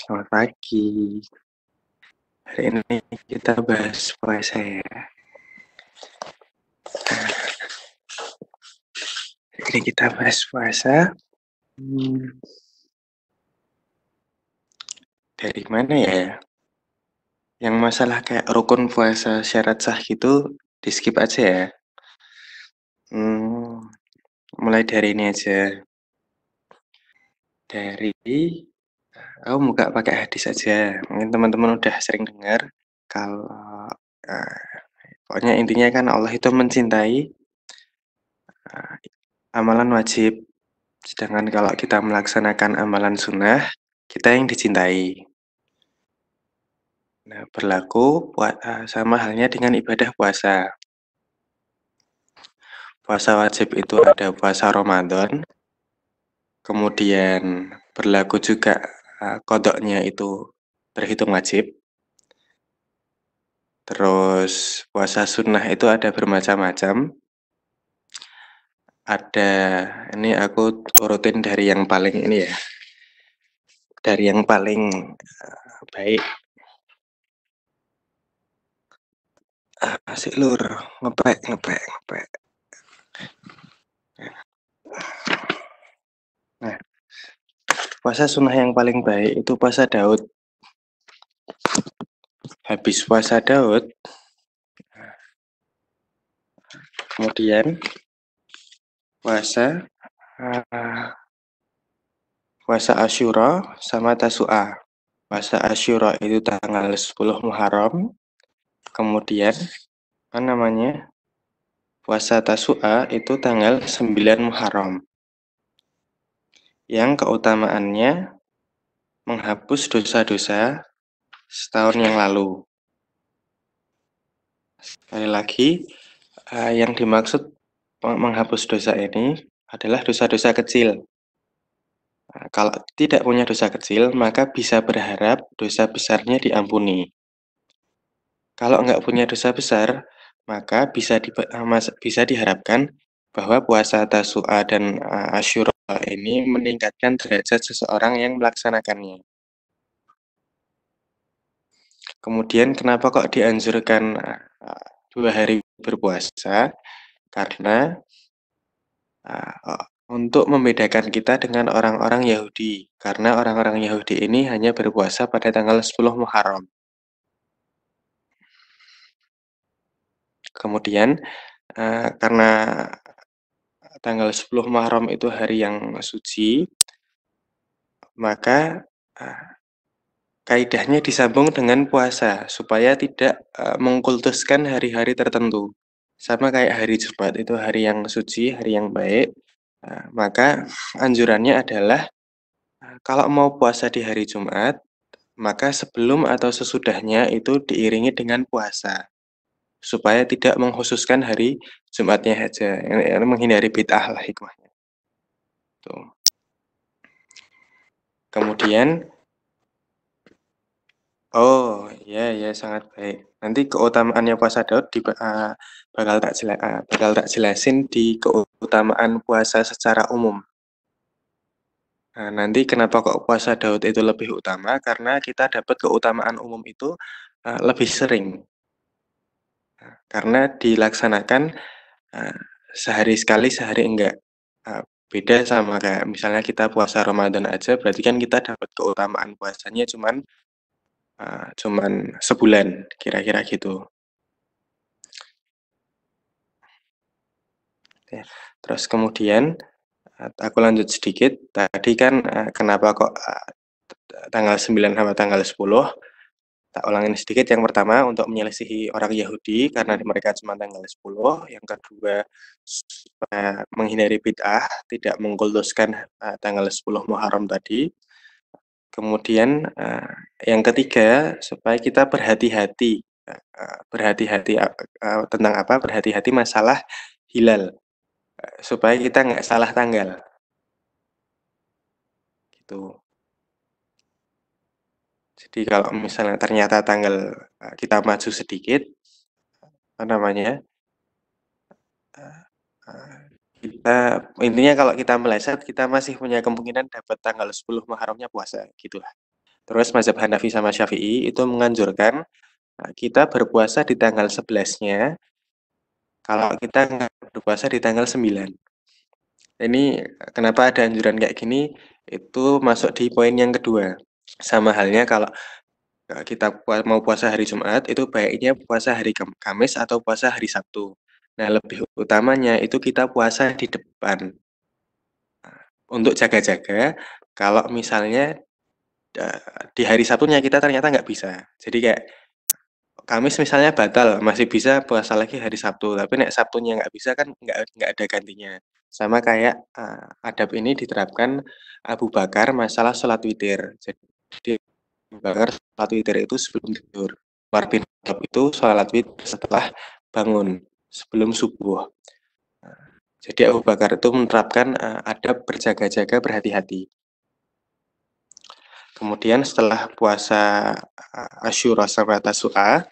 selamat pagi. Hari ini kita bahas puasa ya. Hari ini kita bahas puasa. Hmm. Dari mana ya? Yang masalah kayak rukun puasa syarat sah gitu, di skip aja ya. Hmm, mulai dari ini aja. Dari Aku buka pakai hadis saja Mungkin teman-teman udah sering dengar kalau eh, pokoknya intinya kan Allah itu mencintai eh, amalan wajib, sedangkan kalau kita melaksanakan amalan sunnah, kita yang dicintai. Nah, berlaku buat, eh, sama halnya dengan ibadah puasa. Puasa wajib itu ada puasa Ramadan, kemudian berlaku juga Eh, kodoknya itu terhitung wajib. Terus puasa sunnah itu ada bermacam-macam. Ada, ini aku urutin dari yang paling ini ya. Dari yang paling eh, baik. Eh, asik lur, ngepek, ngepek, ngepek. Nah, Puasa sunnah yang paling baik itu puasa Daud. Habis puasa Daud, kemudian puasa puasa Asyura sama Tasu'a. Puasa Asyura itu tanggal 10 Muharram. Kemudian apa namanya? Puasa Tasu'a itu tanggal 9 Muharram yang keutamaannya menghapus dosa-dosa setahun yang lalu. Sekali lagi, eh, yang dimaksud menghapus dosa ini adalah dosa-dosa kecil. Nah, kalau tidak punya dosa kecil, maka bisa berharap dosa besarnya diampuni. Kalau nggak punya dosa besar, maka bisa di, eh, bisa diharapkan bahwa puasa Tasu'a dan uh, ini meningkatkan derajat seseorang yang melaksanakannya. Kemudian kenapa kok dianjurkan eh, dua hari berpuasa? Karena eh, untuk membedakan kita dengan orang-orang Yahudi, karena orang-orang Yahudi ini hanya berpuasa pada tanggal 10 Muharram. Kemudian, eh, karena tanggal 10 Muharram itu hari yang suci, maka ah, kaidahnya disambung dengan puasa supaya tidak ah, mengkultuskan hari-hari tertentu. Sama kayak hari Jumat itu hari yang suci, hari yang baik. Ah, maka anjurannya adalah kalau mau puasa di hari Jumat, maka sebelum atau sesudahnya itu diiringi dengan puasa supaya tidak mengkhususkan hari Jumatnya saja menghindari bid'ah lah hikmahnya tuh kemudian oh ya ya sangat baik nanti keutamaannya puasa Daud di uh, bakal tak jela, uh, bakal tak jelasin di keutamaan puasa secara umum Nah, nanti kenapa kok puasa Daud itu lebih utama? Karena kita dapat keutamaan umum itu uh, lebih sering karena dilaksanakan uh, sehari sekali sehari enggak uh, beda sama kayak misalnya kita puasa Ramadan aja berarti kan kita dapat keutamaan puasanya cuman uh, cuman sebulan kira-kira gitu terus kemudian aku lanjut sedikit tadi kan uh, kenapa kok uh, tanggal 9 sama tanggal 10 Tak ulangin sedikit, yang pertama untuk menyelesihi orang Yahudi karena mereka cuma tanggal 10, yang kedua menghindari bid'ah, tidak menggoloskan eh, tanggal 10 Muharram tadi. Kemudian eh, yang ketiga supaya kita berhati-hati eh, berhati-hati tentang apa? Berhati-hati masalah hilal supaya kita nggak salah tanggal. Gitu. Jadi kalau misalnya ternyata tanggal eh, kita maju sedikit, apa namanya eh, kita intinya kalau kita meleset, kita masih punya kemungkinan dapat tanggal 10 Muharramnya puasa, gitulah. Terus mazhab Hanafi sama Syafi'i itu menganjurkan, eh, kita berpuasa di tanggal 11-nya, kalau kita nggak berpuasa di tanggal 9. Ini kenapa ada anjuran kayak gini, itu masuk di poin yang kedua. Sama halnya kalau kita mau puasa hari Jumat, itu baiknya puasa hari Kamis atau puasa hari Sabtu. Nah, lebih utamanya itu kita puasa di depan. Nah, untuk jaga-jaga, kalau misalnya di hari Sabtunya kita ternyata nggak bisa. Jadi kayak Kamis misalnya batal, masih bisa puasa lagi hari Sabtu, tapi nek Sabtunya nggak bisa kan nggak nggak ada gantinya. Sama kayak, uh, adab ini diterapkan Abu Bakar masalah sholat witir. Jadi dibakar salat witir itu sebelum tidur. Khattab itu salat witir setelah bangun sebelum subuh. Nah, jadi Abu Bakar itu menerapkan uh, adab berjaga-jaga berhati-hati. Kemudian setelah puasa uh, Asyura sama Su'a,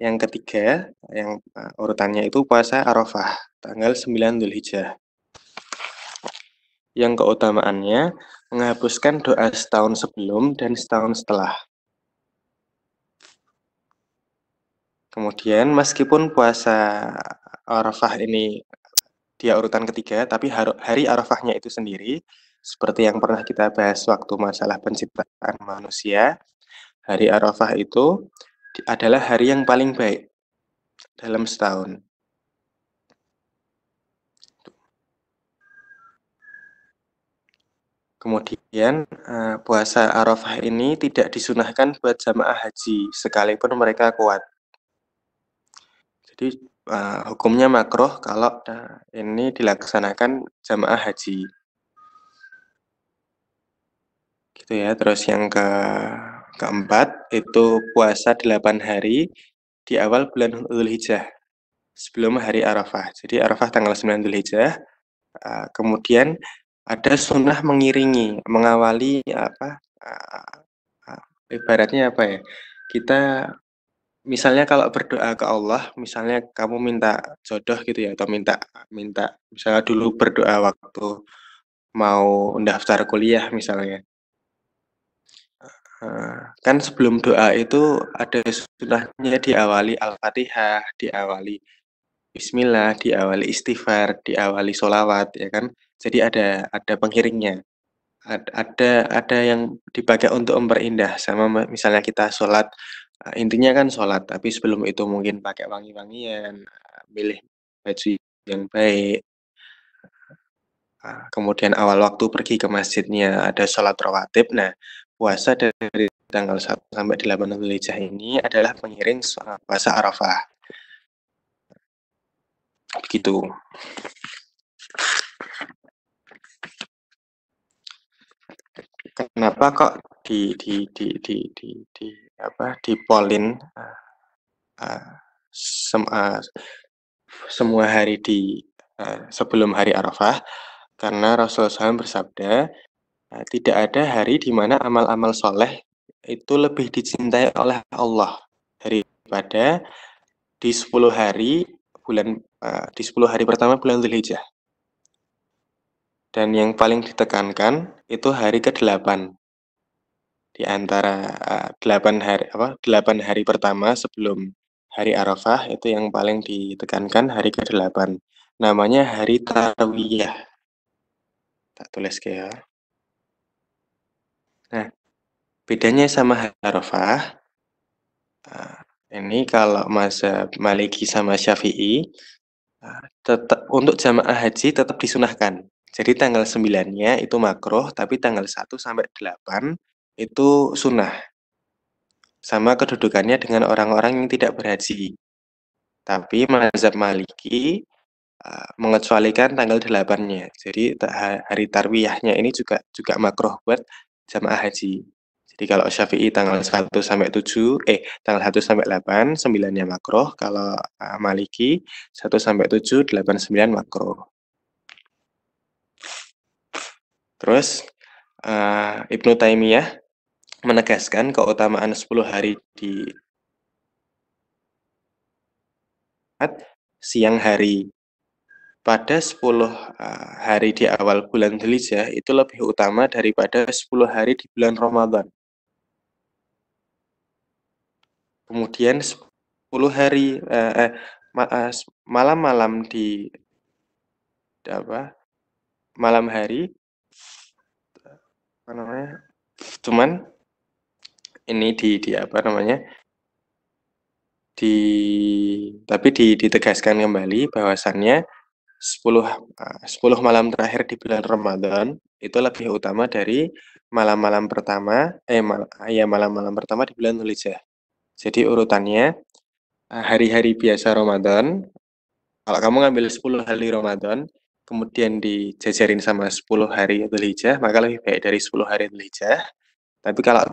yang ketiga, yang uh, urutannya itu puasa Arafah, tanggal 9 Hijjah. Yang keutamaannya, menghapuskan doa setahun sebelum dan setahun setelah. Kemudian meskipun puasa Arafah ini dia urutan ketiga, tapi hari Arafahnya itu sendiri, seperti yang pernah kita bahas waktu masalah penciptaan manusia, hari Arafah itu adalah hari yang paling baik dalam setahun. Kemudian uh, puasa Arafah ini tidak disunahkan buat jamaah haji sekalipun mereka kuat. Jadi uh, hukumnya makroh kalau uh, ini dilaksanakan jamaah haji. Gitu ya. Terus yang ke keempat itu puasa 8 hari di awal bulan Zulhijjah sebelum hari Arafah. Jadi Arafah tanggal 9 Zulhijjah. Uh, kemudian ada sunnah mengiringi, mengawali apa? Ibaratnya apa ya? Kita misalnya kalau berdoa ke Allah, misalnya kamu minta jodoh gitu ya, atau minta minta misalnya dulu berdoa waktu mau daftar kuliah misalnya. Kan sebelum doa itu ada sunnahnya diawali Al-Fatihah, diawali Bismillah, diawali istighfar, diawali solawat, ya kan? Jadi ada ada pengiringnya, ada ada yang dipakai untuk memperindah sama misalnya kita sholat, eh, intinya kan sholat, tapi sebelum itu mungkin pakai wangi-wangian, eh, milih baju yang baik. Ah, kemudian awal waktu pergi ke masjidnya ada sholat rawatib. Nah, puasa dari tanggal 1 sampai 8 lejah ini adalah pengiring eh, puasa Arafah. Begitu. kenapa kok di di di di di, di apa di uh, uh, sem, uh, semua hari di uh, sebelum hari Arafah karena Rasulullah SAW bersabda uh, tidak ada hari di mana amal-amal soleh itu lebih dicintai oleh Allah daripada di 10 hari bulan uh, di 10 hari pertama bulan Dzulhijjah dan yang paling ditekankan itu hari ke-8. Di antara uh, hari apa 8 hari pertama sebelum hari Arafah itu yang paling ditekankan hari ke-8. Namanya hari Tarwiyah. Tak tulis ya. Nah, bedanya sama hari Arafah uh, ini kalau masa Maliki sama Syafi'i uh, eh, tetap untuk jamaah haji tetap disunahkan jadi tanggal 9-nya itu makruh, tapi tanggal 1 sampai 8 itu sunnah. Sama kedudukannya dengan orang-orang yang tidak berhaji. Tapi mazhab Maliki uh, mengecualikan tanggal 8-nya. Jadi hari tarwiyahnya ini juga juga makruh buat jamaah haji. Jadi kalau Syafi'i tanggal 1 sampai 7, eh tanggal 1 sampai 8, 9-nya makruh. Kalau uh, Maliki 1 sampai 7, 8 9 makruh. Terus uh, eh, Ibnu Taimiyah menegaskan keutamaan 10 hari di siang hari pada 10 eh, hari di awal bulan Dzulhijjah itu lebih utama daripada 10 hari di bulan Ramadan. Kemudian 10 hari eh, malam malam-malam di apa? malam hari apa namanya cuman ini di di apa namanya di tapi di, ditegaskan kembali bahwasannya 10 10 ah, malam terakhir di bulan Ramadan itu lebih utama dari malam-malam pertama eh mal, ah, ya malam-malam pertama di bulan Dzulhijjah. Jadi urutannya ah, hari-hari biasa Ramadan kalau kamu ngambil 10 hari Ramadan kemudian dijajarin sama 10 hari Hijjah, maka lebih baik dari 10 hari Hijjah. Tapi kalau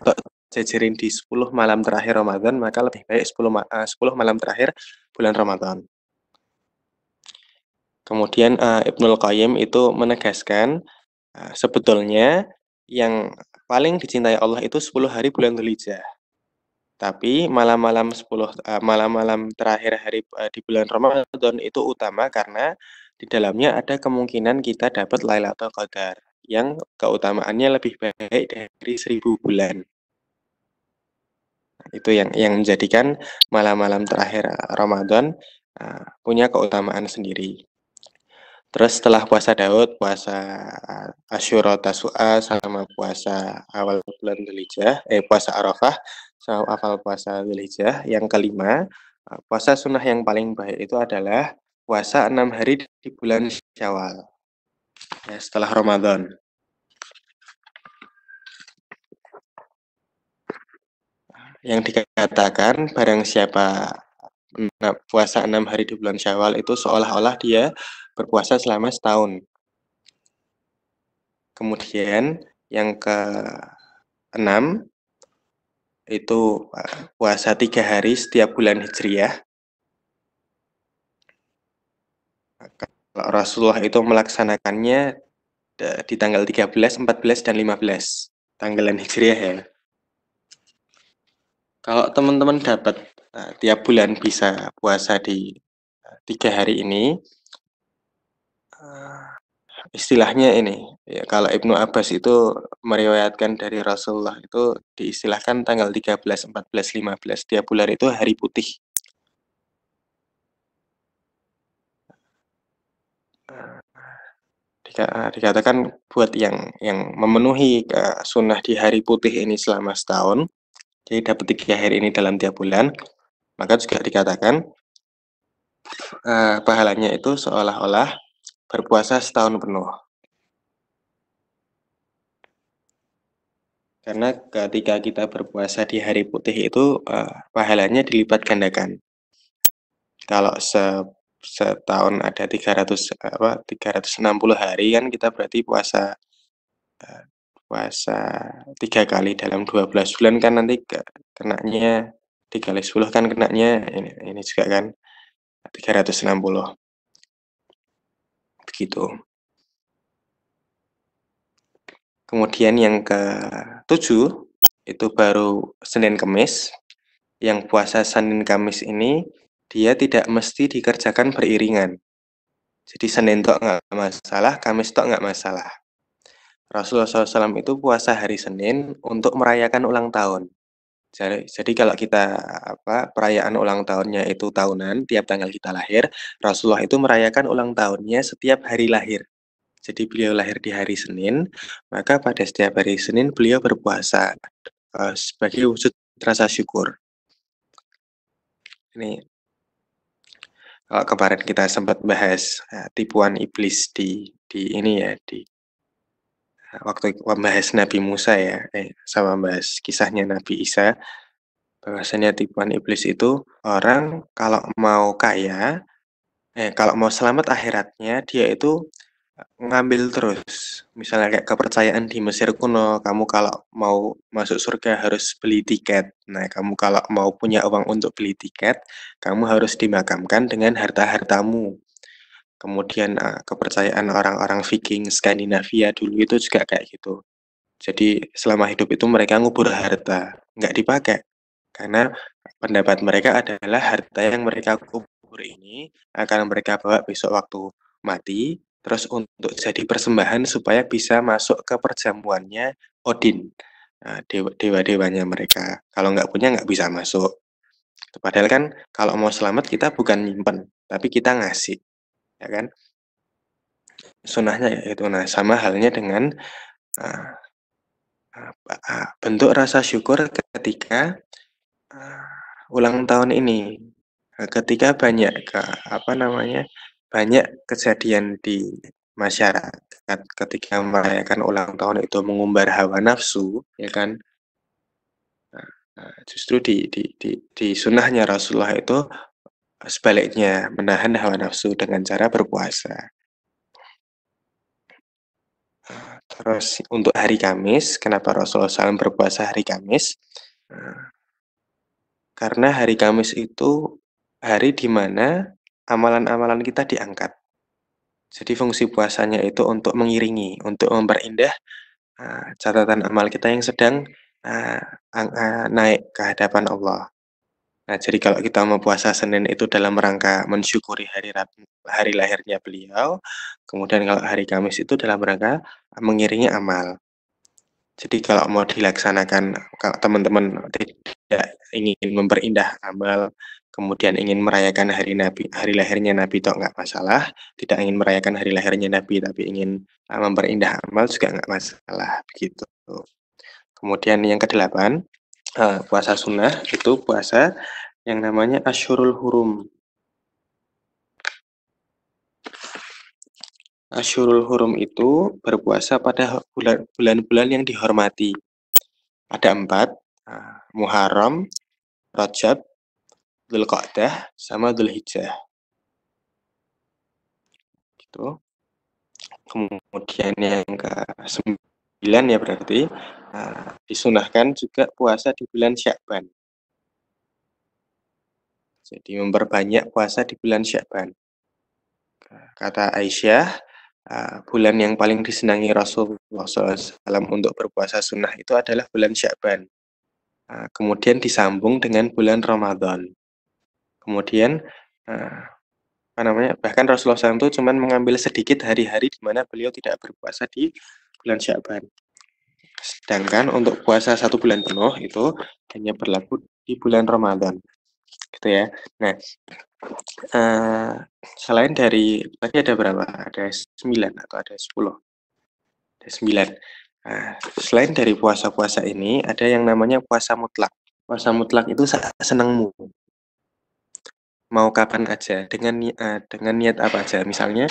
jajarin di 10 malam terakhir Ramadan, maka lebih baik 10, ma 10 eh, malam terakhir bulan Ramadan. Kemudian uh, Ibnul Qayyim itu menegaskan uh, sebetulnya yang paling dicintai Allah itu 10 hari bulan Hijjah. Tapi malam-malam 10 malam-malam uh, terakhir hari uh, di bulan Ramadan itu utama karena di dalamnya ada kemungkinan kita dapat Lailatul Qadar yang keutamaannya lebih baik dari seribu bulan. Nah, itu yang yang menjadikan malam-malam terakhir eh, Ramadan uh, punya keutamaan sendiri. Terus setelah puasa Daud, puasa eh, Asyura Tasu'a sama puasa awal bulan Dzulhijjah, eh puasa Arafah sama awal puasa Dzulhijjah yang kelima, puasa sunnah yang paling baik itu adalah puasa enam hari di bulan Syawal. Ya, setelah Ramadan. Yang dikatakan barang siapa puasa enam hari di bulan Syawal itu seolah-olah dia berpuasa selama setahun. Kemudian yang ke enam itu eh, puasa tiga hari setiap bulan Hijriah Rasulullah itu melaksanakannya di tanggal 13, 14, dan 15 tanggalan Hijriah ya. Kalau teman-teman dapat nah, tiap bulan bisa puasa di eh, tiga hari ini, eh, istilahnya ini ya, kalau Ibnu Abbas itu meriwayatkan dari Rasulullah itu diistilahkan tanggal 13, 14, 15 tiap bulan itu hari putih dikatakan buat yang yang memenuhi eh, sunnah di hari putih ini selama setahun, jadi dapat tiga hari ini dalam tiap bulan, maka juga dikatakan uh, pahalanya itu seolah-olah berpuasa setahun penuh. Karena ketika kita berpuasa di hari putih itu uh, pahalanya dilipat gandakan. Kalau se setahun ada 300 apa 360 hari kan kita berarti puasa eh, puasa tiga kali dalam 12 bulan kan nanti kenaknya tiga kali 10 kan kenaknya ini ini juga kan 360 begitu kemudian yang ke tujuh itu baru Senin Kemis yang puasa Senin Kamis ini dia tidak mesti dikerjakan beriringan. Jadi Senin tok nggak masalah, Kamis tok nggak masalah. Rasulullah SAW itu puasa hari Senin untuk merayakan ulang tahun. Jadi, jadi kalau kita apa perayaan ulang tahunnya itu tahunan, tiap tanggal kita lahir, Rasulullah itu merayakan ulang tahunnya setiap hari lahir. Jadi beliau lahir di hari Senin, maka pada setiap hari Senin beliau berpuasa eh, sebagai wujud rasa syukur. Ini kalau kemarin kita sempat bahas ya, tipuan iblis di di ini ya di eh, waktu membahas Nabi Musa ya eh, sama membahas kisahnya Nabi Isa bahwasanya tipuan iblis itu orang kalau mau kaya eh kalau mau selamat akhiratnya dia itu ngambil terus. Misalnya kayak kepercayaan di Mesir kuno, kamu kalau mau masuk surga harus beli tiket. Nah, kamu kalau mau punya uang untuk beli tiket, kamu harus dimakamkan dengan harta-hartamu. Kemudian eh, kepercayaan orang-orang Viking Skandinavia dulu itu juga kayak gitu. Jadi selama hidup itu mereka ngubur harta, nggak dipakai. Karena pendapat mereka adalah harta yang mereka kubur ini akan mereka bawa besok waktu mati terus untuk jadi persembahan supaya bisa masuk ke perjamuannya Odin nah, dewa dewa dewanya mereka kalau nggak punya nggak bisa masuk padahal kan kalau mau selamat kita bukan nyimpen tapi kita ngasih ya kan sunahnya ya itu nah sama halnya dengan uh, uh, bentuk rasa syukur ketika uh, ulang tahun ini ketika banyak ke apa namanya banyak kejadian di masyarakat ketika merayakan ulang tahun itu mengumbar hawa nafsu, ya kan? Nah, nah, justru di, di, di, di sunnahnya Rasulullah itu sebaliknya menahan hawa nafsu dengan cara berpuasa. Nah, terus untuk hari Kamis, kenapa Rasulullah SAW berpuasa hari Kamis? Karena hari Kamis itu hari di mana amalan-amalan kita diangkat. Jadi fungsi puasanya itu untuk mengiringi, untuk memperindah uh, catatan amal kita yang sedang uh, uh, naik ke hadapan Allah. Nah, jadi kalau kita mau puasa Senin itu dalam rangka mensyukuri hari hari lahirnya beliau, kemudian kalau hari Kamis itu dalam rangka mengiringi amal. Jadi kalau mau dilaksanakan, kalau teman-teman tidak ingin memperindah amal, kemudian ingin merayakan hari Nabi, hari lahirnya Nabi toh nggak masalah, tidak ingin merayakan hari lahirnya Nabi tapi ingin uh, memperindah amal juga nggak masalah begitu. Kemudian yang kedelapan e, puasa sunnah itu puasa yang namanya Ashurul Hurum. asyurul Hurum itu berpuasa pada bulan-bulan yang dihormati. Ada empat, e, Muharram, Rajab, Dzulqa'dah sama Dzulhijjah. Gitu. Kemudian yang ke sembilan ya berarti uh, disunahkan juga puasa di bulan Syakban. Jadi memperbanyak puasa di bulan Syakban. Kata Aisyah, uh, bulan yang paling disenangi Rasulullah SAW untuk berpuasa sunnah itu adalah bulan Syakban. Uh, kemudian disambung dengan bulan Ramadan. Kemudian uh, apa namanya? Bahkan Rasulullah SAW itu cuma mengambil sedikit hari-hari di mana beliau tidak berpuasa di bulan Syaban. Sedangkan untuk puasa satu bulan penuh itu hanya berlaku di bulan Ramadan. Gitu ya. Nah, uh, selain dari tadi ada berapa? Ada 9 atau ada 10? Ada 9. Nah, selain dari puasa-puasa ini, ada yang namanya puasa mutlak. Puasa mutlak itu senengmu mau kapan aja dengan uh, dengan niat apa aja misalnya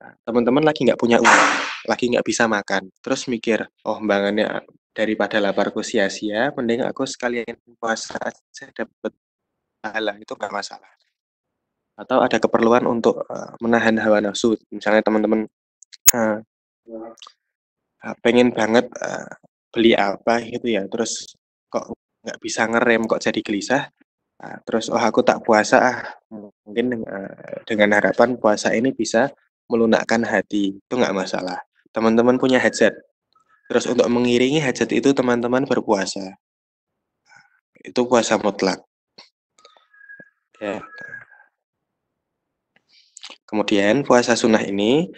eh, teman-teman lagi nggak punya uang lagi nggak bisa makan terus mikir oh bangannya daripada laparku sia-sia mending aku sekalian puasa aja dapat pahala itu nggak masalah atau ada keperluan untuk uh, menahan hawa nafsu misalnya teman-teman uh, pengen banget uh, beli apa gitu ya terus kok nggak bisa ngerem kok jadi gelisah Nah, terus oh aku tak puasa ah mungkin dengan, eh, dengan harapan puasa ini bisa melunakkan hati itu nggak masalah teman-teman punya headset terus untuk mengiringi headset itu teman-teman berpuasa itu puasa mutlak ya kemudian puasa sunnah ini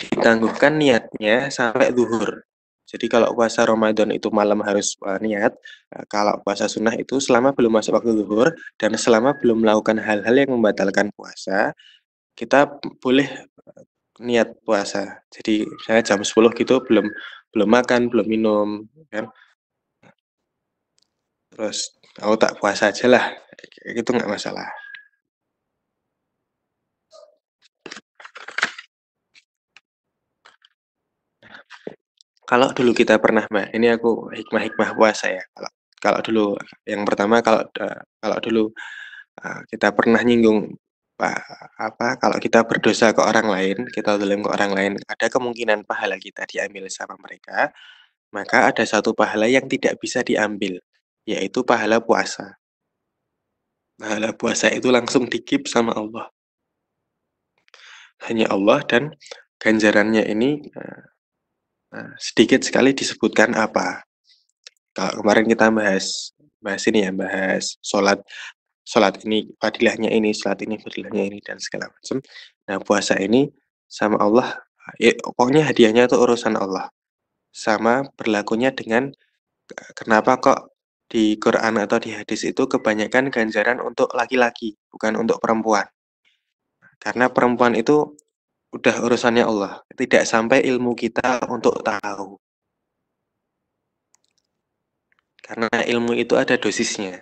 ditangguhkan niatnya sampai zuhur. Jadi kalau puasa Ramadan itu malam harus eh, niat, eh, kalau puasa sunnah itu selama belum masuk waktu zuhur dan selama belum melakukan hal-hal yang membatalkan puasa, kita boleh eh, niat puasa. Jadi misalnya jam 10 gitu belum belum makan, belum minum kan. Terus aku tak puasa aja lah. Itu nggak masalah. kalau dulu kita pernah mbak ini aku hikmah-hikmah puasa ya kalau kalau dulu yang pertama kalau e, kalau dulu e, kita pernah nyinggung e, apa kalau kita berdosa ke orang lain kita dulu ke orang lain ada kemungkinan pahala kita diambil sama mereka maka ada satu pahala yang tidak bisa diambil yaitu pahala puasa pahala puasa itu langsung dikip sama Allah hanya Allah dan ganjarannya ini Nah, sedikit sekali disebutkan apa. Kalau kemarin kita bahas bahas ini ya, bahas sholat sholat ini fadilahnya ini, sholat ini fadilahnya ini dan segala macam. Nah, puasa ini sama Allah ya, pokoknya hadiahnya itu urusan Allah. Sama berlakunya dengan eh, kenapa kok di Quran atau di hadis itu kebanyakan ganjaran untuk laki-laki, bukan untuk perempuan. Karena perempuan itu udah urusannya Allah. Tidak sampai ilmu kita untuk tahu. Karena ilmu itu ada dosisnya.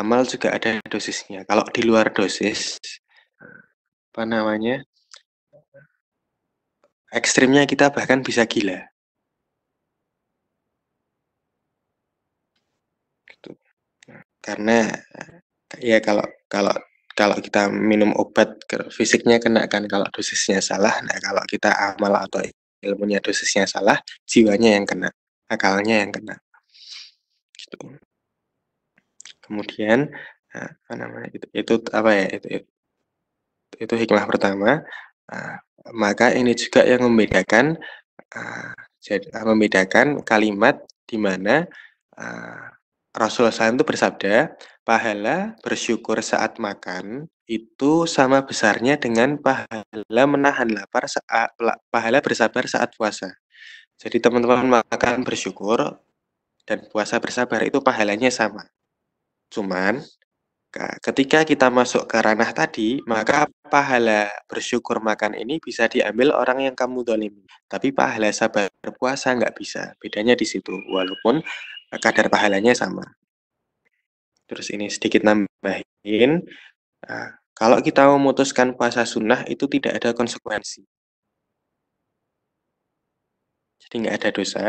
Amal juga ada dosisnya. Kalau di luar dosis, apa namanya, ekstrimnya kita bahkan bisa gila. Gitu. Nah, karena ya kalau kalau kalau kita minum obat fisiknya kena kan kalau dosisnya salah nah kalau kita amal atau ilmunya dosisnya salah jiwanya yang kena akalnya yang kena gitu kemudian nah, apa namanya itu, itu apa ya itu, itu, itu hikmah pertama ah, maka ini juga yang membedakan ah, jadi ah, membedakan kalimat di mana uh, Rasulullah SAW itu bersabda, pahala bersyukur saat makan itu sama besarnya dengan pahala menahan lapar saat pahala bersabar saat puasa. Jadi teman-teman makan bersyukur dan puasa bersabar itu pahalanya sama. Cuman ketika kita masuk ke ranah tadi, maka pahala bersyukur makan ini bisa diambil orang yang kamu dolimi. Tapi pahala sabar puasa nggak bisa. Bedanya di situ. Walaupun kadar pahalanya sama. Terus ini sedikit nambahin, eh, kalau kita memutuskan puasa sunnah itu tidak ada konsekuensi. Jadi nggak ada dosa.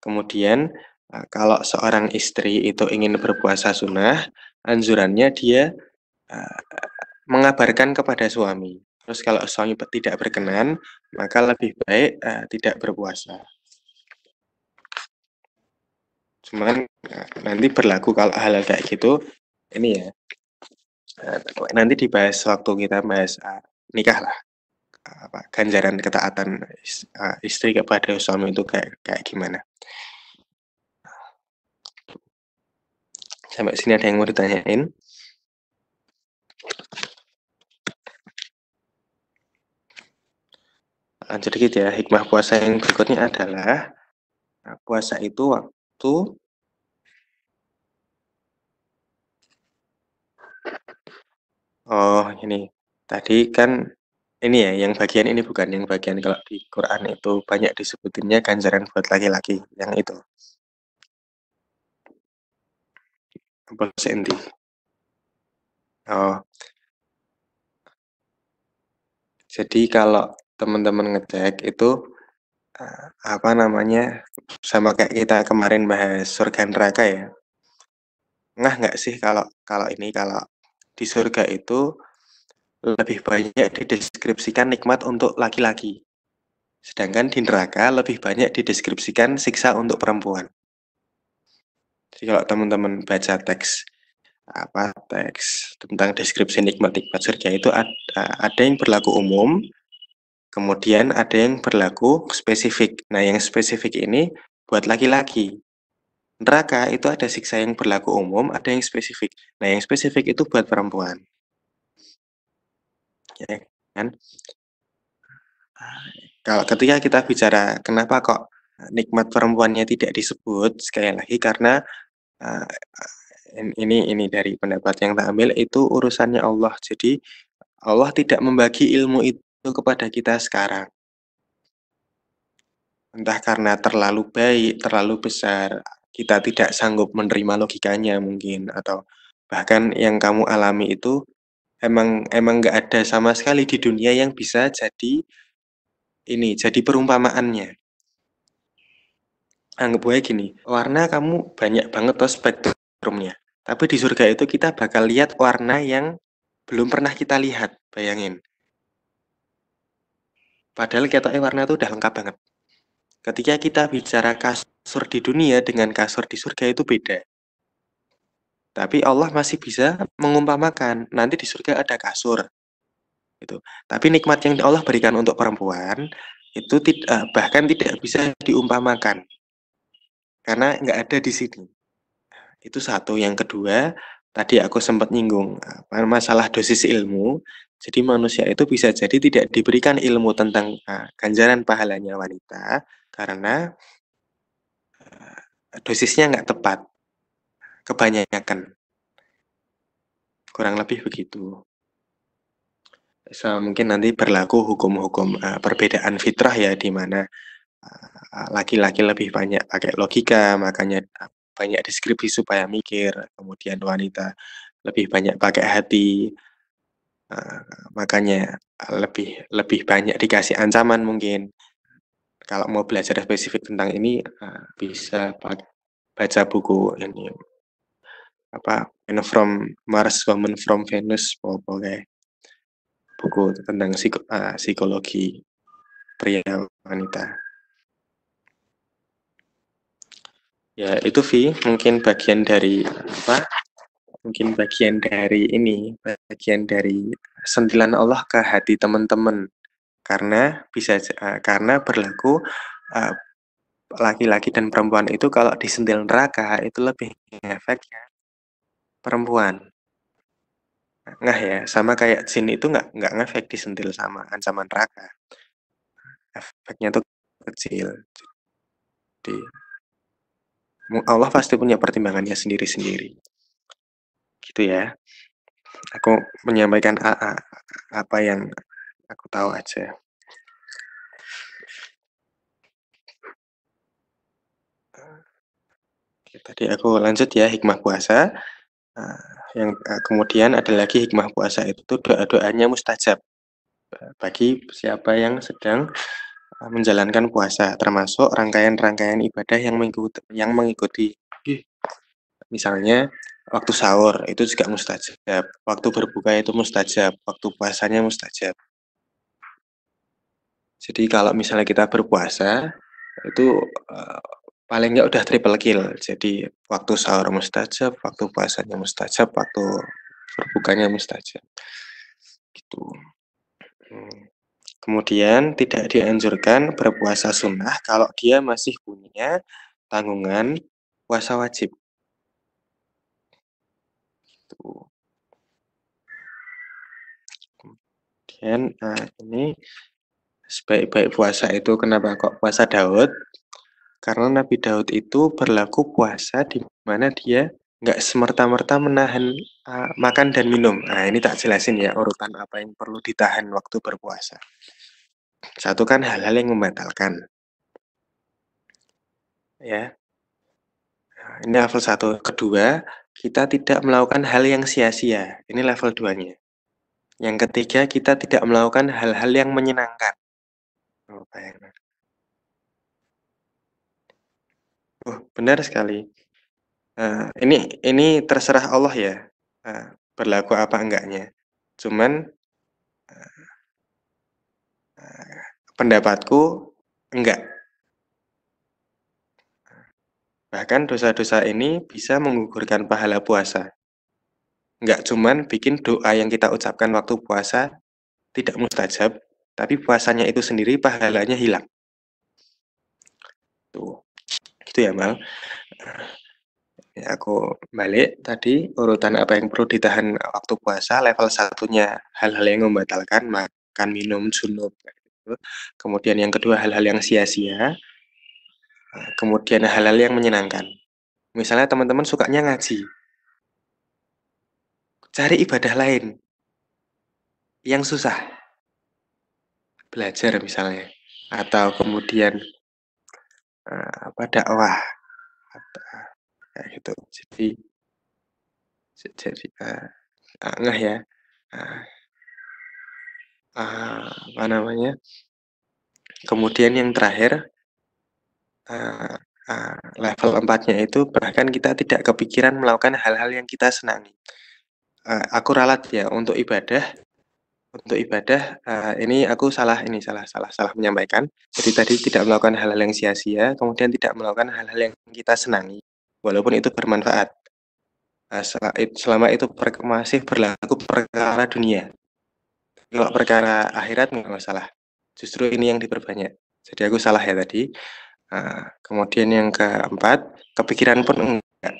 Kemudian eh, kalau seorang istri itu ingin berpuasa sunnah, anjurannya dia eh, mengabarkan kepada suami. Terus kalau suami tidak berkenan, maka lebih baik uh, tidak berpuasa cuman ya, nanti berlaku kalau hal-hal kayak gitu ini ya eh, nanti dibahas waktu kita bahas uh, nikah lah apa ganjaran ketaatan eh, istri kepada suami itu kayak kayak gimana sampai sini ada yang mau ditanyain lanjut dikit ya hikmah puasa yang berikutnya adalah puasa itu satu. Oh, ini. Tadi kan ini ya, yang bagian ini bukan yang bagian kalau di Quran itu banyak disebutinnya ganjaran buat laki-laki, yang itu. Apa Oh. Jadi kalau teman-teman ngecek itu Eh, apa namanya sama kayak kita kemarin bahas surga neraka ya ngah nggak sih kalau kalau ini kalau di surga itu lebih banyak dideskripsikan nikmat untuk laki-laki sedangkan di neraka lebih banyak dideskripsikan siksa untuk perempuan jadi kalau teman-teman baca teks apa teks tentang deskripsi nikmat nikmat surga itu ada, eh, ada yang berlaku umum Kemudian ada yang berlaku spesifik. Nah, yang spesifik ini buat laki-laki. Neraka itu ada siksa yang berlaku umum, ada yang spesifik. Nah, yang spesifik itu buat perempuan. Ya, kan? Kalau ketika kita bicara kenapa kok nikmat perempuannya tidak disebut sekali lagi karena uh, ini ini dari pendapat yang tak ambil itu urusannya Allah. Jadi Allah tidak membagi ilmu itu itu kepada kita sekarang. Entah karena terlalu baik, terlalu besar, kita tidak sanggup menerima logikanya mungkin, atau bahkan yang kamu alami itu emang emang nggak ada sama sekali di dunia yang bisa jadi ini, jadi perumpamaannya. Anggap gue gini, warna kamu banyak banget tuh spektrumnya. Tapi di surga itu kita bakal lihat warna yang belum pernah kita lihat, bayangin. Padahal ketoknya warna itu udah lengkap banget. Ketika kita bicara kasur di dunia dengan kasur di surga itu beda. Tapi Allah masih bisa mengumpamakan, nanti di surga ada kasur. Itu. Tapi nikmat yang Allah berikan untuk perempuan itu tidak eh, bahkan tidak bisa diumpamakan. Karena nggak ada di sini. Itu satu. Yang kedua, tadi aku sempat nyinggung masalah dosis ilmu jadi manusia itu bisa jadi tidak diberikan ilmu tentang uh, ganjaran pahalanya wanita karena uh, dosisnya nggak tepat, kebanyakan. Kurang lebih begitu. So, mungkin nanti berlaku hukum-hukum uh, perbedaan fitrah ya, di mana laki-laki uh, lebih banyak pakai logika, makanya banyak deskripsi supaya mikir, kemudian wanita lebih banyak pakai hati, makanya lebih lebih banyak dikasih ancaman mungkin kalau mau belajar spesifik tentang ini uh, bisa baca buku ini apa men from Mars Woman from Venus apa kayak buku tentang psiko, uh, psikologi pria wanita ya itu Vi mungkin bagian dari apa mungkin bagian dari ini, bagian dari sentilan Allah ke hati teman-teman. Karena bisa uh, karena berlaku laki eh, laki-laki dan perempuan itu kalau disentil neraka itu lebih efeknya perempuan nah ya sama kayak jin itu nggak nggak ngefek disentil sama ancaman neraka efeknya tuh kecil jadi Allah pasti punya pertimbangannya sendiri-sendiri gitu ya. Aku menyampaikan a -a, apa yang aku tahu aja. Oke, tadi aku lanjut ya hikmah puasa. Ah, yang ah, kemudian ada lagi hikmah puasa itu doa-doanya mustajab bagi siapa yang sedang ah, menjalankan puasa termasuk rangkaian-rangkaian ibadah yang mengikuti yang mengikuti misalnya waktu sahur itu juga mustajab, waktu berbuka itu mustajab, waktu puasanya mustajab. Jadi kalau misalnya kita berpuasa itu uh, paling nggak udah triple kill. Jadi waktu sahur mustajab, waktu puasanya mustajab, waktu berbukanya mustajab. Gitu. Kemudian tidak dianjurkan berpuasa sunnah kalau dia masih punya tanggungan puasa wajib gitu. Kemudian nah ini sebaik-baik puasa itu kenapa kok puasa Daud? Karena Nabi Daud itu berlaku puasa di mana dia nggak semerta-merta menahan uh, makan dan minum. Nah, ini tak jelasin ya urutan apa yang perlu ditahan waktu berpuasa. Satu kan hal-hal yang membatalkan. Ya. Nah, ini level satu. Kedua, kita tidak melakukan hal yang sia-sia. Ini level 2-nya. Yang ketiga, kita tidak melakukan hal-hal yang menyenangkan. Oh, bayangkan. Oh, benar sekali. Uh, ini ini terserah Allah ya, uh, berlaku apa enggaknya. Cuman uh, uh, pendapatku enggak Bahkan dosa-dosa ini bisa menggugurkan pahala puasa. Enggak cuman bikin doa yang kita ucapkan waktu puasa tidak mustajab, tapi puasanya itu sendiri pahalanya hilang. Tuh. Gitu ya, Mal. Ya, aku balik tadi urutan apa yang perlu ditahan waktu puasa level satunya hal-hal yang membatalkan makan minum junub gitu. kemudian yang kedua hal-hal yang sia-sia kemudian hal-hal yang menyenangkan. Misalnya teman-teman sukanya ngaji. Cari ibadah lain yang susah. Belajar misalnya atau kemudian eh, apa dakwah kayak gitu. Jadi jadi uh, ya. uh, apa namanya? Kemudian yang terakhir uh, uh, level empatnya itu bahkan kita tidak kepikiran melakukan hal-hal yang kita senangi. Uh, aku ralat ya untuk ibadah untuk ibadah, uh, ini aku salah ini, salah salah salah menyampaikan. Jadi tadi tidak melakukan hal-hal yang sia-sia, kemudian tidak melakukan hal-hal yang kita senangi, walaupun itu bermanfaat. Uh, selama itu per masih berlaku perkara dunia. Kalau perkara akhirat nggak masalah, justru ini yang diperbanyak. Jadi aku salah ya tadi. Nah, kemudian yang keempat, kepikiran pun enggak.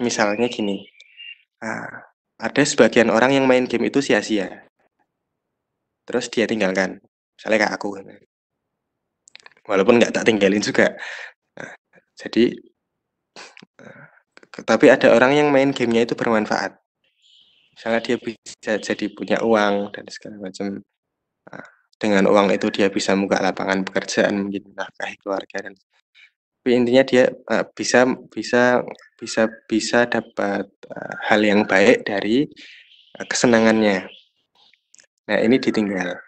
Misalnya gini, nah, ada sebagian orang yang main game itu sia-sia. Terus dia tinggalkan. Misalnya kayak aku. Walaupun nggak tak tinggalin juga. Nah, jadi, nah, tapi ada orang yang main gamenya itu bermanfaat. Misalnya dia bisa jadi punya uang dan segala macam. Nah, dengan uang itu dia bisa membuka lapangan pekerjaan, mungkin menafkahi keluarga dan tapi intinya dia uh, bisa bisa bisa bisa dapat uh, hal yang baik dari uh, kesenangannya. Nah, ini ditinggal.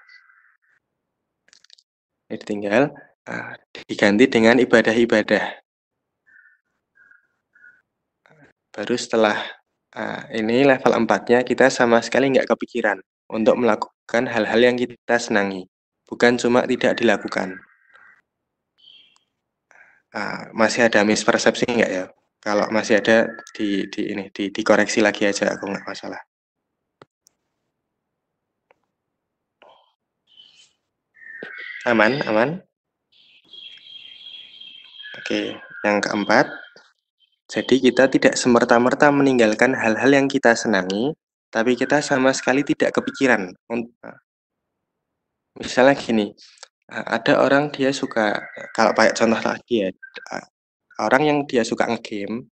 Ini ditinggal uh, diganti dengan ibadah-ibadah. Baru setelah uh, ini level empatnya kita sama sekali nggak kepikiran untuk melakukan hal-hal yang kita senangi, bukan cuma tidak dilakukan. Uh, masih ada mispersepsi nggak ya? Kalau masih ada di, di ini di, dikoreksi lagi aja aku nggak masalah. Aman, aman. Oke, yang keempat, jadi kita tidak semerta-merta meninggalkan hal-hal yang kita senangi tapi kita sama sekali tidak kepikiran. Misalnya gini, ada orang dia suka, kalau pakai contoh lagi ya, orang yang dia suka ngegame,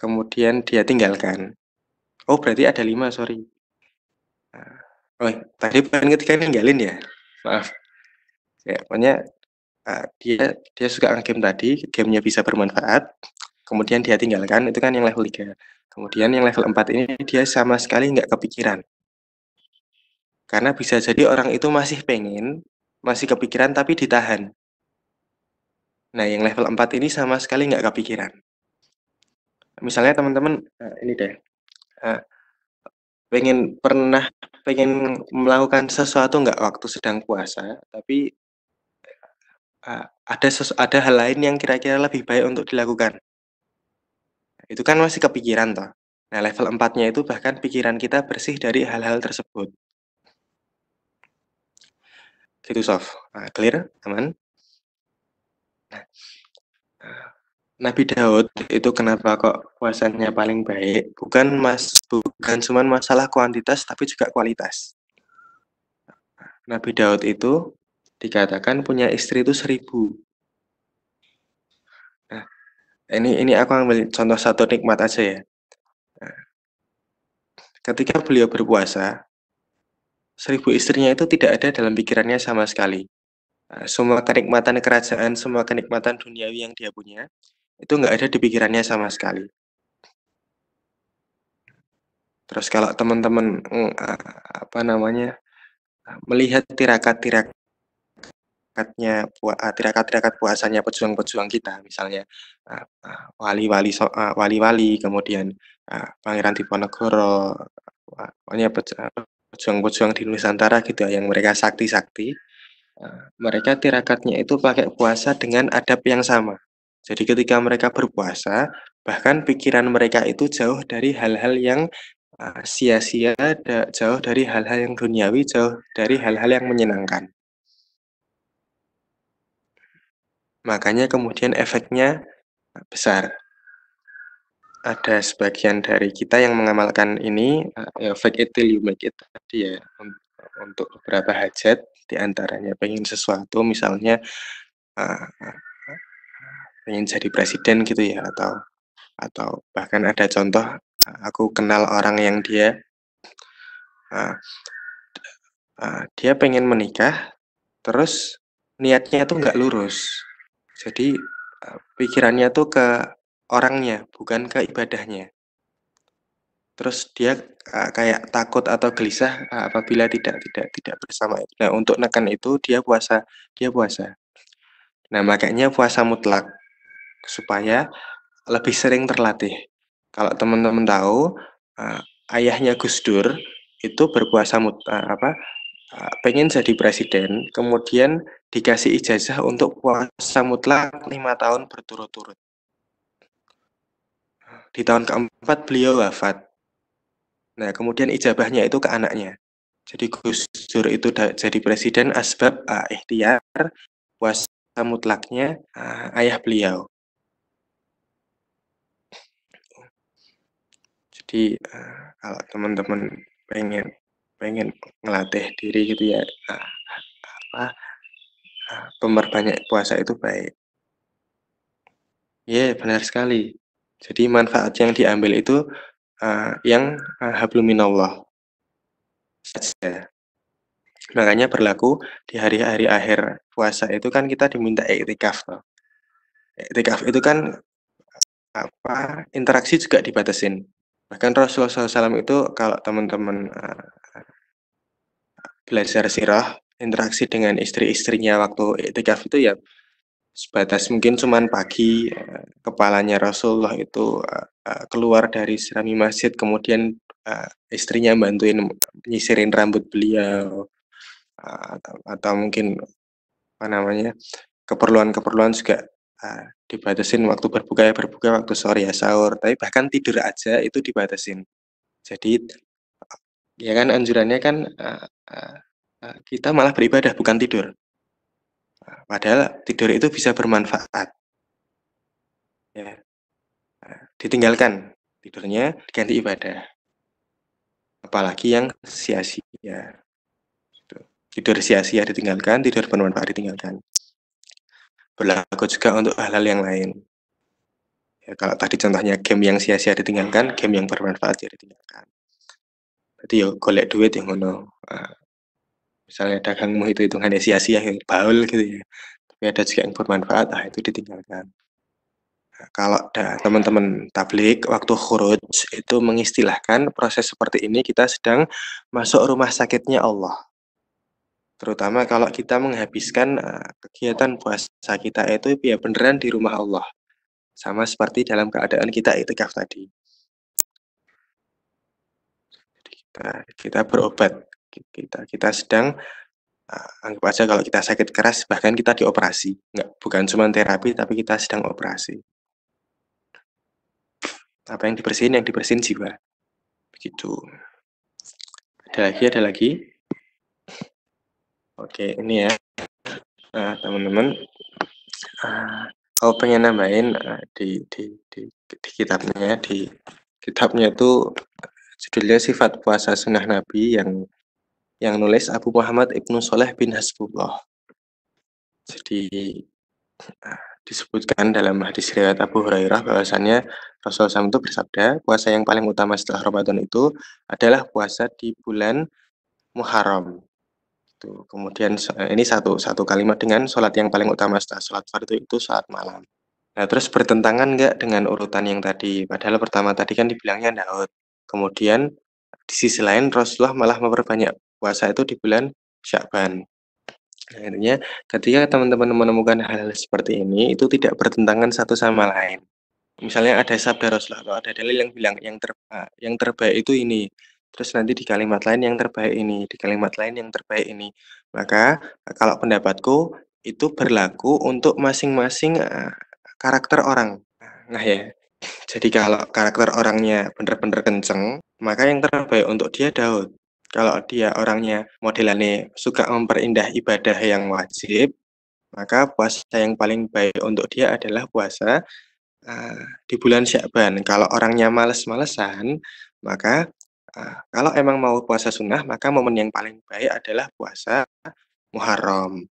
kemudian dia tinggalkan. Oh berarti ada lima, sorry. Oh, tadi pengen ketika ninggalin ya, maaf. Ya, pokoknya dia dia suka ngegame tadi, gamenya bisa bermanfaat, kemudian dia tinggalkan itu kan yang level 3 kemudian yang level 4 ini dia sama sekali nggak kepikiran karena bisa jadi orang itu masih pengen masih kepikiran tapi ditahan nah yang level 4 ini sama sekali nggak kepikiran misalnya teman-teman eh, ini deh eh, pengen pernah pengen melakukan sesuatu nggak waktu sedang puasa tapi eh, ada ada hal lain yang kira-kira lebih baik untuk dilakukan itu kan masih kepikiran toh. Nah, level 4-nya itu bahkan pikiran kita bersih dari hal-hal tersebut. Gitu, Sof. Ah, nah, clear? Eh, teman. Nabi Daud itu kenapa kok puasanya paling baik? Bukan mas bukan cuman masalah kuantitas tapi juga kualitas. Nabi Daud itu dikatakan punya istri itu seribu. Ini ini aku ambil contoh satu nikmat aja ya. Nah, ketika beliau berpuasa, seribu istrinya itu tidak ada dalam pikirannya sama sekali. Nah, semua kenikmatan kerajaan, semua kenikmatan duniawi yang dia punya, itu nggak ada di pikirannya sama sekali. Terus kalau teman-teman mm, apa namanya melihat tirakat-tirakat tirakatnya ah, tirakat-tirakat puasanya pejuang-pejuang kita misalnya ah, ah, wali-wali wali-wali kemudian Pangeran Diponegoro pokoknya pejuang-pejuang di Nusantara gitu ya, yang mereka sakti-sakti mereka tirakatnya itu pakai puasa dengan adab yang sama jadi ketika mereka berpuasa bahkan pikiran mereka itu jauh dari hal-hal yang sia-sia jauh dari hal-hal yang duniawi jauh dari hal-hal yang menyenangkan Makanya kemudian efeknya besar. Ada sebagian dari kita yang mengamalkan ini, efek it till you make it tadi ya, untuk beberapa hajat, diantaranya pengen sesuatu, misalnya eh, pengen jadi presiden gitu ya, atau atau bahkan ada contoh, eh, aku kenal orang yang dia eh, dia pengen menikah, terus niatnya itu nggak lurus, jadi eh, pikirannya tuh ke orangnya, bukan ke ibadahnya. Terus dia eh, kayak takut atau gelisah eh, apabila tidak tidak tidak bersama. Nah, untuk nekan itu dia puasa, dia puasa. Nah, makanya puasa mutlak supaya lebih sering terlatih. Kalau teman-teman tahu, ayahnya Gus Dur itu berpuasa mut, apa? pengen jadi presiden, kemudian dikasih ijazah untuk puasa mutlak lima tahun berturut-turut. Di tahun keempat beliau wafat. Nah, kemudian ijabahnya itu ke anaknya. Jadi Gus Dur itu jadi presiden asbab uh, ikhtiar puasa mutlaknya uh, ayah beliau. Jadi uh, kalau teman-teman pengen pengen ngelatih diri gitu ya uh, apa pemberbanyak puasa itu baik. Ya, yeah, benar sekali. Jadi manfaat yang diambil itu uh, yang uh, habluminallah saja. Makanya berlaku di hari-hari akhir puasa itu kan kita diminta iktikaf. Toh. itu kan apa interaksi juga dibatasin. Bahkan Rasulullah SAW itu kalau teman-teman uh, belajar sirah interaksi dengan istri-istrinya waktu etikaf itu ya sebatas mungkin cuman pagi eh, kepalanya Rasulullah itu eh, eh, keluar dari serami masjid kemudian istrinya bantuin nyisirin rambut beliau atau mungkin apa namanya keperluan-keperluan juga dibatasin waktu berbuka ya berbuka waktu sore ya sahur tapi bahkan tidur aja itu dibatasin jadi ya kan anjurannya kan Eh, kita malah beribadah bukan tidur. Nah, padahal tidur itu bisa bermanfaat. Ya. Nah, ditinggalkan tidurnya diganti ibadah. Apalagi yang sia-sia. Gitu. Tidur sia-sia ditinggalkan, tidur bermanfaat ditinggalkan. Berlaku juga untuk hal-hal yang lain. Ya, kalau tadi contohnya game yang sia-sia ditinggalkan, game yang bermanfaat ya ditinggalkan. berarti yuk golek duit yang ngono. Nah, misalnya dagangmu itu hitungannya sia-sia yang baul gitu ya tapi ada juga yang bermanfaat nah itu ditinggalkan nah, kalau teman-teman tablik waktu khuruj itu mengistilahkan proses seperti ini kita sedang masuk rumah sakitnya Allah terutama kalau kita menghabiskan eh, kegiatan puasa kita itu ya beneran di rumah Allah sama seperti dalam keadaan kita itikaf tadi kita, kita berobat kita kita sedang uh, anggap aja kalau kita sakit keras bahkan kita dioperasi nggak bukan cuma terapi tapi kita sedang operasi apa yang dibersihin yang dibersihin jiwa begitu ada lagi ada lagi oke ini ya uh, teman-teman uh, eh, kalau pengen nambahin uh, di, di, di, di kitabnya ya, di kitabnya itu judulnya sifat puasa sunnah nabi yang yang nulis Abu Muhammad Ibnu Soleh bin Hasbullah. Jadi ah, disebutkan dalam hadis riwayat Abu Hurairah bahwasanya Rasulullah SAW itu bersabda, puasa yang paling utama setelah Ramadan itu adalah puasa di bulan Muharram. Itu. Kemudian eh, ini satu satu kalimat dengan sholat yang paling utama setelah sholat fardu itu saat malam. Nah, terus bertentangan nggak dengan urutan yang tadi? Padahal pertama tadi kan dibilangnya Daud. Kemudian di sisi lain Rasulullah malah memperbanyak puasa itu di bulan Syakban. Nah, akhirnya ketika teman-teman menemukan hal-hal seperti ini itu tidak bertentangan satu sama lain. Misalnya ada sabda Rasulullah atau ada dalil yang bilang yang terbaik yang terbaik itu ini. Terus nanti di kalimat lain yang terbaik ini, di kalimat lain yang terbaik ini. Maka kalau pendapatku itu berlaku untuk masing-masing eh, karakter orang. Nah ya, jadi kalau karakter orangnya benar-benar kenceng, maka yang terbaik untuk dia Daud. Kalau dia orangnya modelannya suka memperindah ibadah yang wajib, maka puasa yang paling baik untuk dia adalah puasa uh, di bulan Syakban. Kalau orangnya males-malesan, maka uh, kalau emang mau puasa sunnah, maka momen yang paling baik adalah puasa Muharram.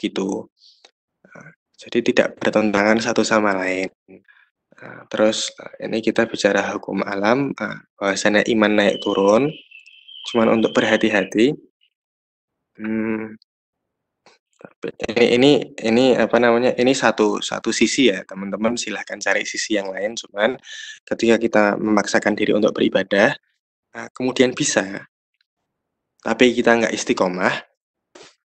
Gitu. Uh, jadi tidak bertentangan satu sama lain terus ini kita bicara hukum alam bahwasanya iman naik turun cuman untuk berhati-hati hmm, ini ini ini apa namanya ini satu satu sisi ya teman-teman silahkan cari sisi yang lain cuman ketika kita memaksakan diri untuk beribadah ah, kemudian bisa tapi kita nggak istiqomah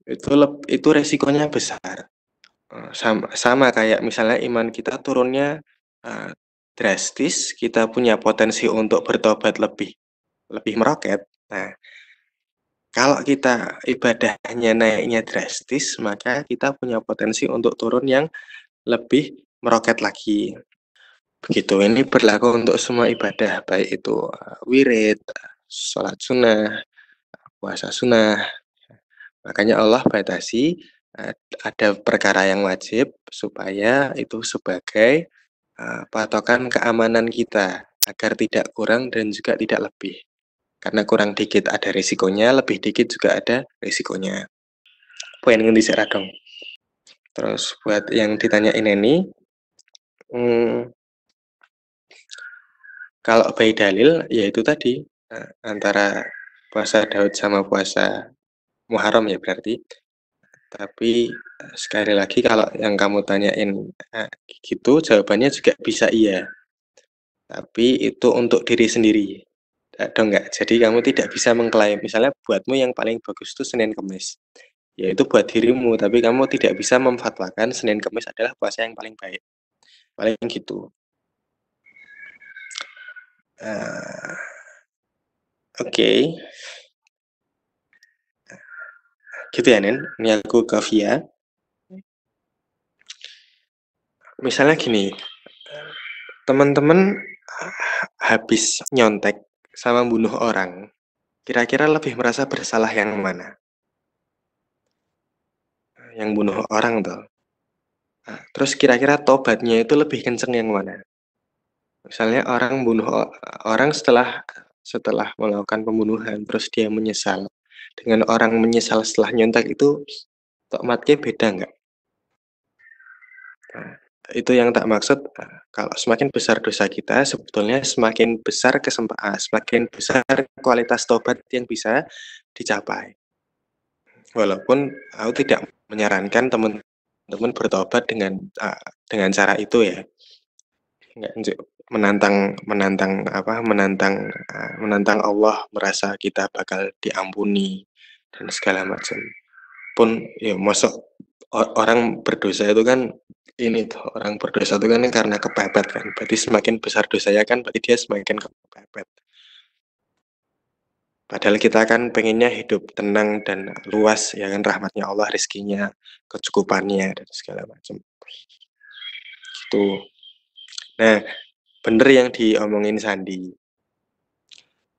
itu itu resikonya besar eh, sama sama kayak misalnya iman kita turunnya uh, drastis kita punya potensi untuk bertobat lebih lebih meroket Nah, kalau kita ibadahnya naiknya drastis, maka kita punya potensi untuk turun yang lebih meroket lagi. Begitu, ini berlaku untuk semua ibadah, baik itu eh, wirid, sholat sunnah, puasa sunnah. Makanya Allah batasi eh, ada perkara yang wajib supaya itu sebagai eh, patokan keamanan kita agar tidak kurang dan juga tidak lebih. Karena kurang dikit ada risikonya, lebih dikit juga ada risikonya. Poin yang diserah dong. Terus buat yang ditanya ini, hmm, kalau bayi dalil, yaitu tadi eh, antara puasa Daud sama puasa Muharram ya berarti. Tapi eh, sekali lagi kalau yang kamu tanyain eh, gitu, jawabannya juga bisa iya. Tapi itu untuk diri sendiri ada enggak. Jadi kamu tidak bisa mengklaim. Misalnya buatmu yang paling bagus itu Senin Kemis. yaitu buat dirimu, tapi kamu tidak bisa memfatwakan Senin Kemis adalah puasa yang paling baik. Paling gitu. Uh, Oke. Okay. Gitu ya, Nen. Ini aku ke Via. Misalnya gini, teman-teman habis nyontek sama bunuh orang, kira-kira lebih merasa bersalah yang mana? Yang bunuh orang tuh. Nah, terus kira-kira tobatnya itu lebih kenceng yang mana? Misalnya orang bunuh orang setelah setelah melakukan pembunuhan, terus dia menyesal. Dengan orang menyesal setelah nyontek itu, tomatnya beda nggak? Nah, itu yang tak maksud eh, kalau semakin besar dosa kita sebetulnya semakin besar kesempatan eh, semakin besar kualitas tobat yang bisa dicapai walaupun aku tidak menyarankan teman-teman bertobat dengan eh, dengan cara itu ya menantang menantang apa menantang menantang Allah merasa kita bakal diampuni dan segala macam pun ya masuk orang berdosa itu kan ini tuh orang berdosa itu kan karena kepepet kan. Berarti semakin besar dosanya kan berarti dia semakin kepepet. Padahal kita kan pengennya hidup tenang dan luas ya kan rahmatnya Allah, rezekinya, kecukupannya dan segala macam. Itu. Nah, bener yang diomongin Sandi.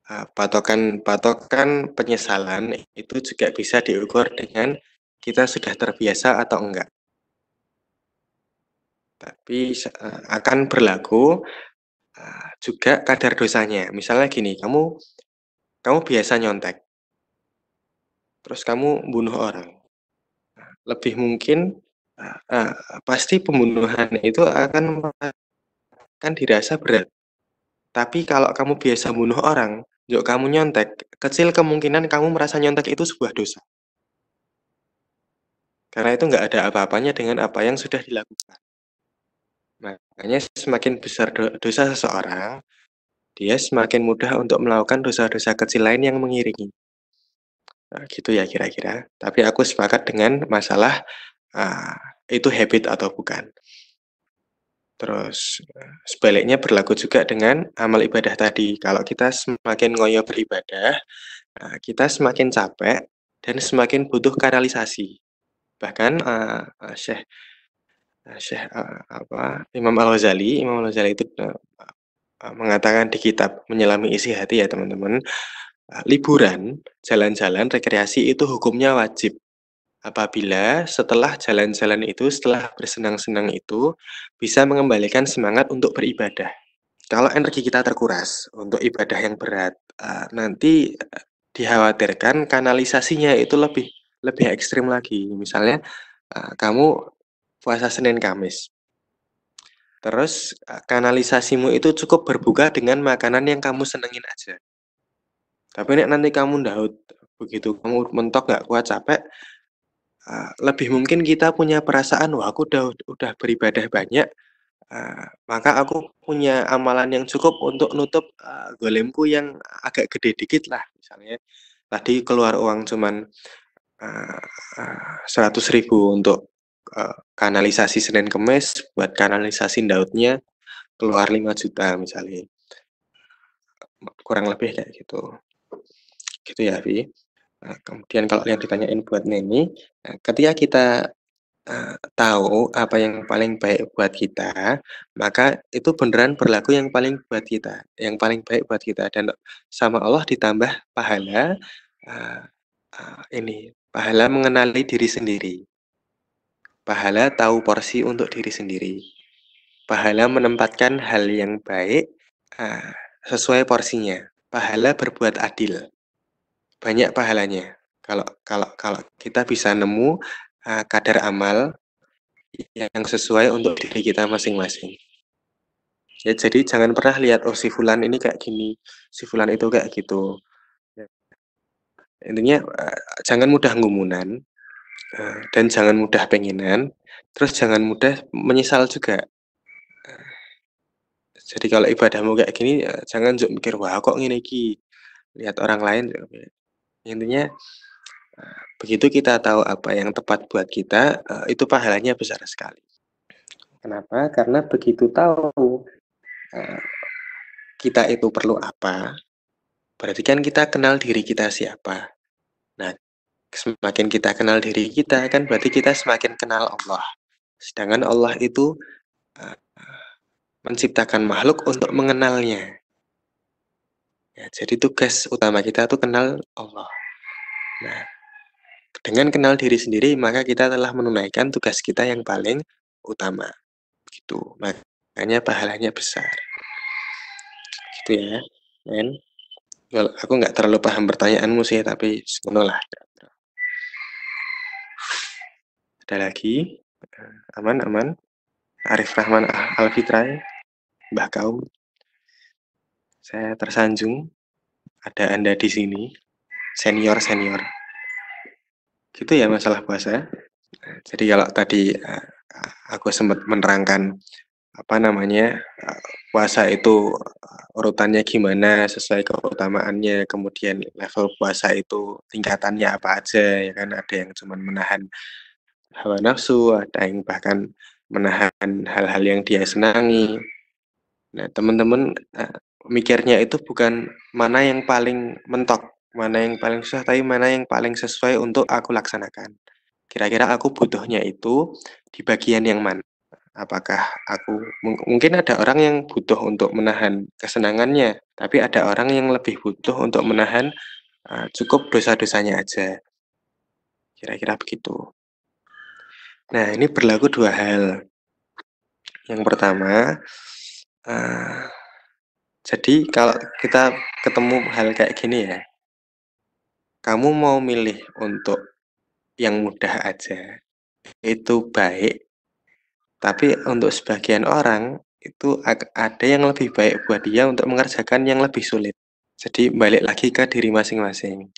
Patokan-patokan ah, penyesalan itu juga bisa diukur dengan kita sudah terbiasa atau enggak tapi eh, akan berlaku eh, juga kadar dosanya. Misalnya gini, kamu kamu biasa nyontek, terus kamu bunuh orang, nah, lebih mungkin eh, pasti pembunuhan itu akan akan dirasa berat. Tapi kalau kamu biasa bunuh orang, yuk kamu nyontek, kecil kemungkinan kamu merasa nyontek itu sebuah dosa. Karena itu nggak ada apa-apanya dengan apa yang sudah dilakukan. Makanya semakin besar do dosa seseorang, dia semakin mudah untuk melakukan dosa-dosa kecil lain yang mengiringi. Nah, gitu ya kira-kira. Tapi aku sepakat dengan masalah uh, itu habit atau bukan. Terus sebaliknya berlaku juga dengan amal ibadah tadi. Kalau kita semakin ngoyo beribadah, ah, kita semakin capek dan semakin butuh kanalisasi. Bahkan uh, Syekh Syekh uh, apa, Imam Al-Ghazali Imam Al-Ghazali itu, uh, mengatakan di kitab Menyelami Isi Hati ya teman-teman, liburan, jalan-jalan, rekreasi itu hukumnya wajib, apabila setelah jalan-jalan itu, setelah bersenang-senang itu, bisa mengembalikan semangat untuk beribadah. Kalau energi kita terkuras untuk ibadah yang berat, nanti, dikhawatirkan kanalisasinya itu lebih lebih ekstrim lagi. Misalnya, kamu puasa Senin Kamis. Terus eh, kanalisasimu itu cukup berbuka dengan makanan yang kamu senengin aja. Tapi nek nanti kamu daud begitu kamu mentok nggak kuat capek, uh, lebih mungkin kita punya perasaan wah aku udah udah beribadah banyak, uh, maka aku punya amalan yang cukup untuk nutup uh, golemku yang agak gede dikit lah misalnya. Tadi keluar uang cuman seratus uh, uh, ribu untuk Eh, kanalisasi Senin Kemis buat kanalisasi daunnya keluar 5 juta misalnya kurang lebih kayak gitu gitu ya Vi nah, eh, kemudian kalau yang ditanyain buat Neni eh, ketika kita uh, tahu apa yang paling baik buat kita maka itu beneran berlaku yang paling buat kita yang paling baik buat kita dan sama Allah ditambah pahala uh, uh, ini pahala mengenali diri sendiri Pahala tahu porsi untuk diri sendiri. Pahala menempatkan hal yang baik ah, sesuai porsinya. Pahala berbuat adil. Banyak pahalanya. Kalau kalau kalau kita bisa nemu ah, kadar amal yang sesuai untuk diri kita masing-masing. Ya, jadi jangan pernah lihat oh si fulan ini kayak gini, si fulan itu kayak gitu. Intinya ah, jangan mudah ngumunan, Eh, dan jangan mudah penginan, terus jangan mudah menyesal juga. Eh, jadi kalau ibadahmu kayak gini, ya jangan juga mikir wah kok gini ki. Lihat orang lain. Ya, Intinya eh, begitu kita tahu apa yang tepat buat kita, itu pahalanya besar sekali. Kenapa? Karena begitu tahu kita itu perlu apa, berarti kan kita kenal diri kita siapa. Semakin kita kenal diri kita, kan berarti kita semakin kenal Allah. Sedangkan Allah itu uh, menciptakan makhluk untuk mengenalnya. Ya, jadi tugas utama kita itu kenal Allah. Nah, dengan kenal diri sendiri, maka kita telah menunaikan tugas kita yang paling utama. Gitu. Makanya pahalanya besar. Gitu ya. Men. Well, aku nggak terlalu paham pertanyaanmu sih, tapi sebenarnya ada lagi, eh, aman, aman. Arif Rahman Alfitray, Mbah Kaum. Saya tersanjung ada Anda di sini, senior-senior. Gitu ya masalah puasa. Jadi kalau tadi eh, aku sempat menerangkan apa namanya eh, puasa itu urutannya gimana sesuai keutamaannya kemudian level puasa itu tingkatannya apa aja ya kan ada yang cuma menahan hawa nafsu, ada yang bahkan menahan hal-hal yang dia senangi. Nah, teman-teman uh, mikirnya itu bukan mana yang paling mentok, mana yang paling susah, tapi mana yang paling sesuai untuk aku laksanakan. Kira-kira aku butuhnya itu di bagian yang mana? Apakah aku mungkin ada orang yang butuh untuk menahan kesenangannya, tapi ada orang yang lebih butuh untuk menahan uh, cukup dosa-dosanya aja. Kira-kira begitu. Nah, ini berlaku dua hal. Yang pertama, uh, jadi kalau kita ketemu hal kayak gini ya, kamu mau milih untuk yang mudah aja, itu baik, tapi untuk sebagian orang itu ada yang lebih baik buat dia untuk mengerjakan yang lebih sulit. Jadi balik lagi ke diri masing-masing.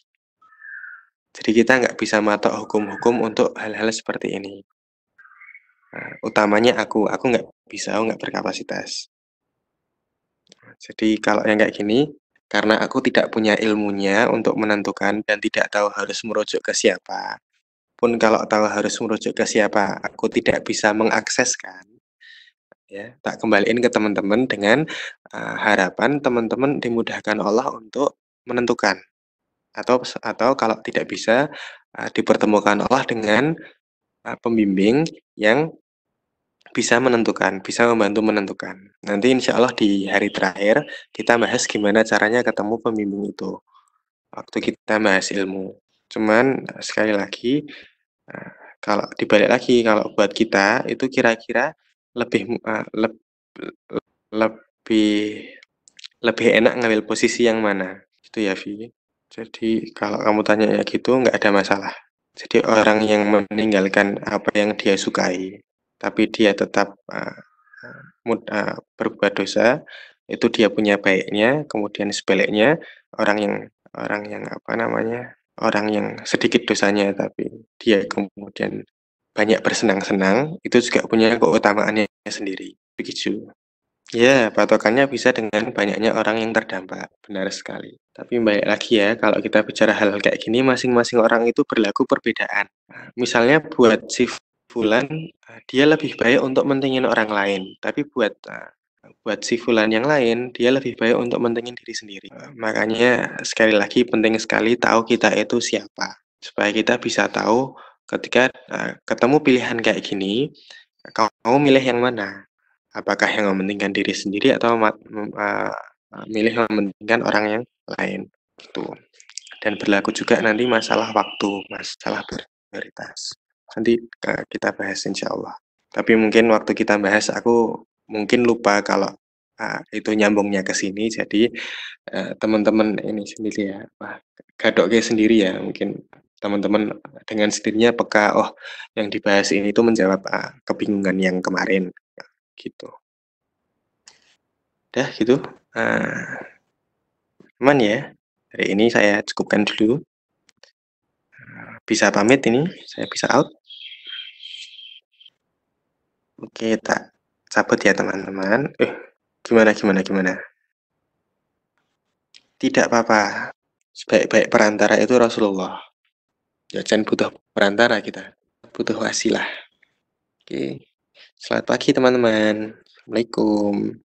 Jadi kita nggak bisa matok hukum-hukum untuk hal-hal seperti ini. Nah, utamanya aku, aku nggak bisa, aku nggak berkapasitas. Jadi kalau yang kayak gini, karena aku tidak punya ilmunya untuk menentukan dan tidak tahu harus merujuk ke siapa. Pun kalau tahu harus merujuk ke siapa, aku tidak bisa mengakseskan. Ya, tak kembaliin ke teman-teman dengan uh, harapan teman-teman dimudahkan Allah untuk menentukan atau atau kalau tidak bisa uh, dipertemukan Allah dengan Eh, pembimbing yang bisa menentukan, bisa membantu menentukan. Nanti insya Allah di hari terakhir kita bahas gimana caranya ketemu pembimbing itu. Waktu kita bahas ilmu. Cuman eh, sekali lagi, eh, kalau dibalik lagi kalau buat kita itu kira-kira lebih lebih lebih enak ngambil posisi yang mana. Itu ya Vi. Jadi kalau kamu tanya ya gitu nggak ada masalah. Jadi orang yang meninggalkan apa yang dia sukai, tapi dia tetap uh, eh, mud, uh, eh, berbuat dosa, itu dia punya baiknya, kemudian sebaliknya orang yang orang yang apa namanya orang yang sedikit dosanya tapi dia kemudian banyak bersenang-senang itu juga punya keutamaannya sendiri begitu Ya, patokannya bisa dengan banyaknya orang yang terdampak, benar sekali. Tapi baik lagi ya, kalau kita bicara hal -hal kayak gini, masing-masing orang itu berlaku perbedaan. Ah, misalnya buat si Fulan, ah, dia lebih baik untuk mentingin orang lain. Tapi buat ah, buat si Fulan yang lain, dia lebih baik untuk mentingin diri sendiri. Makanya sekali lagi penting sekali tahu kita itu siapa. Supaya kita bisa tahu ketika ketemu pilihan kayak gini, kamu milih yang mana? apakah yang mementingkan diri sendiri atau memilih mementingkan orang yang lain itu dan berlaku juga nanti masalah waktu masalah prioritas nanti e, kita bahas insya Allah tapi mungkin waktu kita bahas aku mungkin lupa kalau uh, itu nyambungnya ke sini jadi uh, teman-teman ini sendiri ya wah gadok kayak sendiri ya mungkin teman-teman dengan sendirinya peka oh yang dibahas ini itu menjawab uh, kebingungan yang kemarin gitu. Udah gitu, Nah, cuman ya, hari ini saya cukupkan dulu. Eh, bisa pamit ini, saya bisa out. Oke, tak cabut ya teman-teman. Eh, gimana gimana gimana? Tidak apa-apa, sebaik-baik perantara itu Rasulullah. Ya, jangan butuh perantara kita, butuh wasilah. Oke. Selamat pagi teman-teman. Assalamualaikum.